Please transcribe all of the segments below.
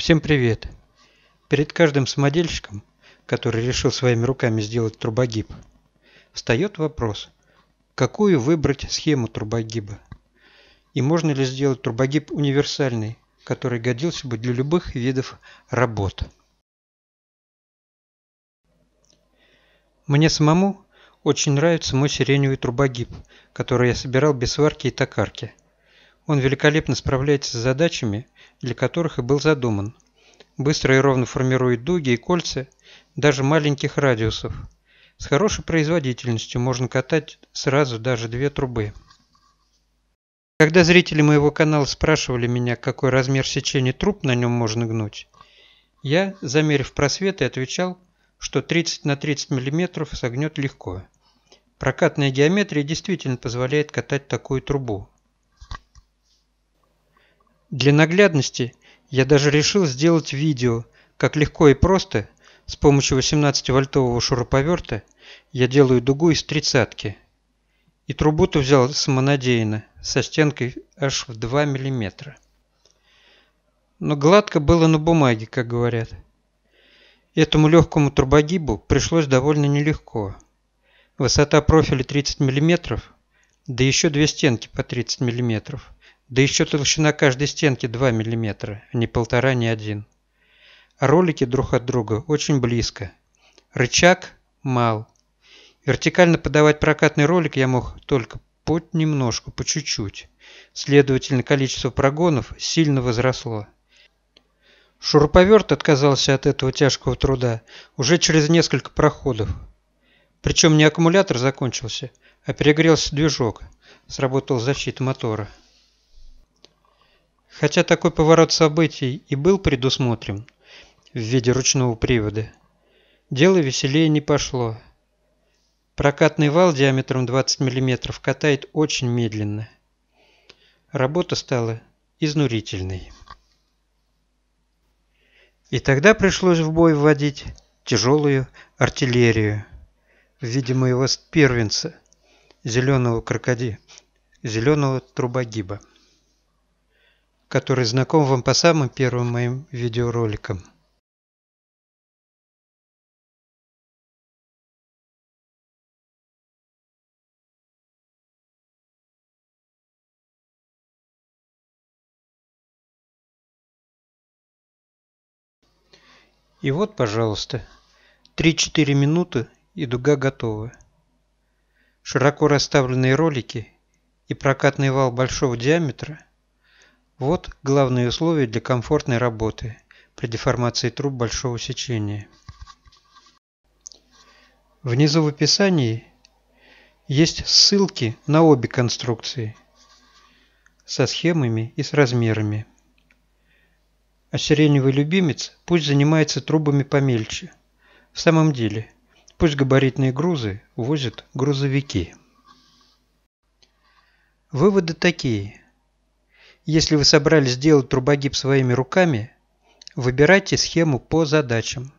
Всем привет! Перед каждым самодельщиком, который решил своими руками сделать трубогиб, встает вопрос, какую выбрать схему трубогиба? И можно ли сделать трубогиб универсальный, который годился бы для любых видов работ? Мне самому очень нравится мой сиреневый трубогиб, который я собирал без сварки и токарки – он великолепно справляется с задачами, для которых и был задуман. Быстро и ровно формирует дуги и кольца, даже маленьких радиусов. С хорошей производительностью можно катать сразу даже две трубы. Когда зрители моего канала спрашивали меня, какой размер сечения труб на нем можно гнуть, я, замерив просветы, отвечал, что 30 на 30 мм согнет легко. Прокатная геометрия действительно позволяет катать такую трубу. Для наглядности я даже решил сделать видео, как легко и просто с помощью 18-вольтового шуруповерта я делаю дугу из тридцатки. И трубу-то взял самонадеянно, со стенкой аж в 2 мм. Но гладко было на бумаге, как говорят. Этому легкому трубогибу пришлось довольно нелегко. Высота профиля 30 мм, да еще две стенки по 30 миллиметров. Да еще толщина каждой стенки 2 мм, а не полтора, не один. Ролики друг от друга очень близко. Рычаг мал. Вертикально подавать прокатный ролик я мог только под немножко, по чуть-чуть. Следовательно, количество прогонов сильно возросло. Шуруповерт отказался от этого тяжкого труда уже через несколько проходов. Причем не аккумулятор закончился, а перегрелся движок. Сработал защита мотора хотя такой поворот событий и был предусмотрен в виде ручного привода, дело веселее не пошло. Прокатный вал диаметром 20 мм катает очень медленно. Работа стала изнурительной. И тогда пришлось в бой вводить тяжелую артиллерию в виде моего первенца, зеленого крокодила, зеленого трубогиба который знаком вам по самым первым моим видеороликам. И вот, пожалуйста, 3-4 минуты и дуга готова. Широко расставленные ролики и прокатный вал большого диаметра – вот главные условия для комфортной работы при деформации труб большого сечения. Внизу в описании есть ссылки на обе конструкции со схемами и с размерами. А сиреневый любимец пусть занимается трубами помельче. В самом деле, пусть габаритные грузы возят грузовики. Выводы такие – если вы собрались сделать трубогиб своими руками, выбирайте схему по задачам.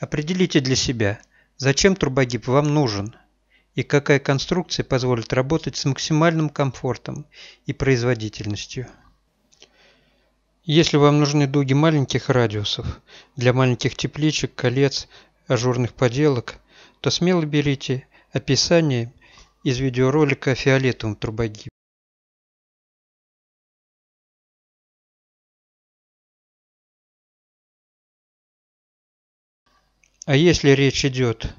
Определите для себя, зачем трубогиб вам нужен и какая конструкция позволит работать с максимальным комфортом и производительностью. Если вам нужны дуги маленьких радиусов, для маленьких тепличек, колец, ажурных поделок, то смело берите описание из видеоролика о фиолетовом трубогибе. А если речь идет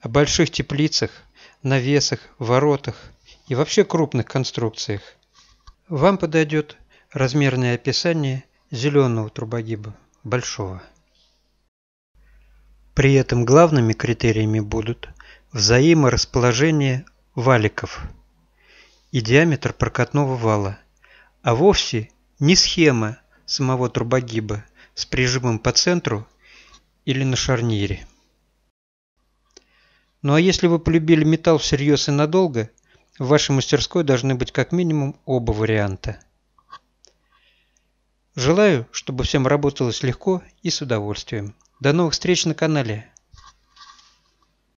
о больших теплицах, навесах, воротах и вообще крупных конструкциях, вам подойдет размерное описание зеленого трубогиба, большого. При этом главными критериями будут взаиморасположение валиков и диаметр прокатного вала, а вовсе не схема самого трубогиба с прижимом по центру – или на шарнире. Ну а если вы полюбили металл всерьез и надолго, в вашей мастерской должны быть как минимум оба варианта. Желаю, чтобы всем работалось легко и с удовольствием. До новых встреч на канале.